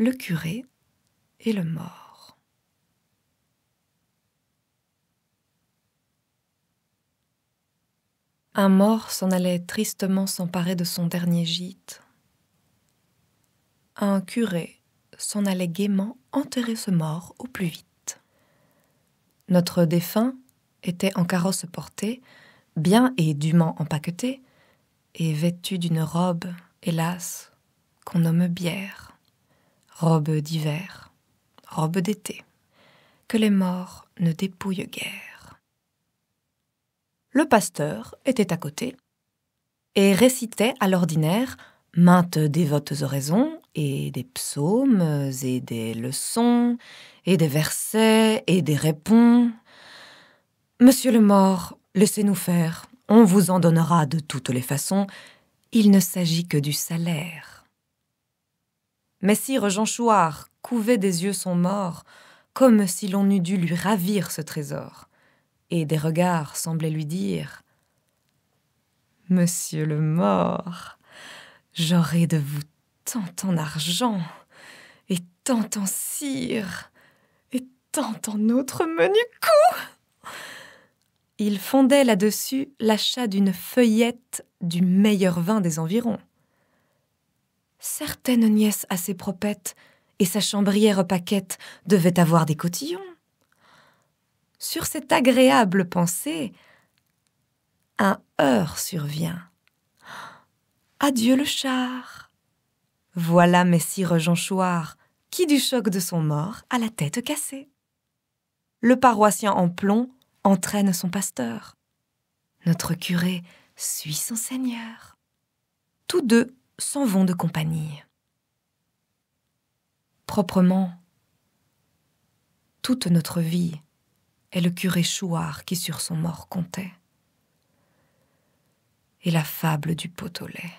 le curé et le mort. Un mort s'en allait tristement s'emparer de son dernier gîte. Un curé s'en allait gaiement enterrer ce mort au plus vite. Notre défunt était en carrosse portée, bien et dûment empaqueté, et vêtu d'une robe, hélas, qu'on nomme bière robe d'hiver, robe d'été, que les morts ne dépouillent guère. Le pasteur était à côté et récitait à l'ordinaire maintes dévotes oraisons et des psaumes et des leçons et des versets et des répons. Monsieur le mort, laissez-nous faire, on vous en donnera de toutes les façons, il ne s'agit que du salaire. Messire Jean Chouard couvait des yeux son mort, comme si l'on eût dû lui ravir ce trésor, et des regards semblaient lui dire Monsieur le mort, j'aurai de vous tant en argent, et tant en cire, et tant en autres menus coups il fondait là-dessus l'achat d'une feuillette du meilleur vin des environs certaines nièces assez propettes et sa chambrière paquette devaient avoir des cotillons. Sur cette agréable pensée, un heurt survient. Adieu le char. Voilà Messire Chouard, qui du choc de son mort a la tête cassée. Le paroissien en plomb entraîne son pasteur. Notre curé suit son seigneur. Tous deux s'en vont de compagnie. Proprement, toute notre vie est le curé Chouard qui sur son mort comptait, et la fable du pot au lait.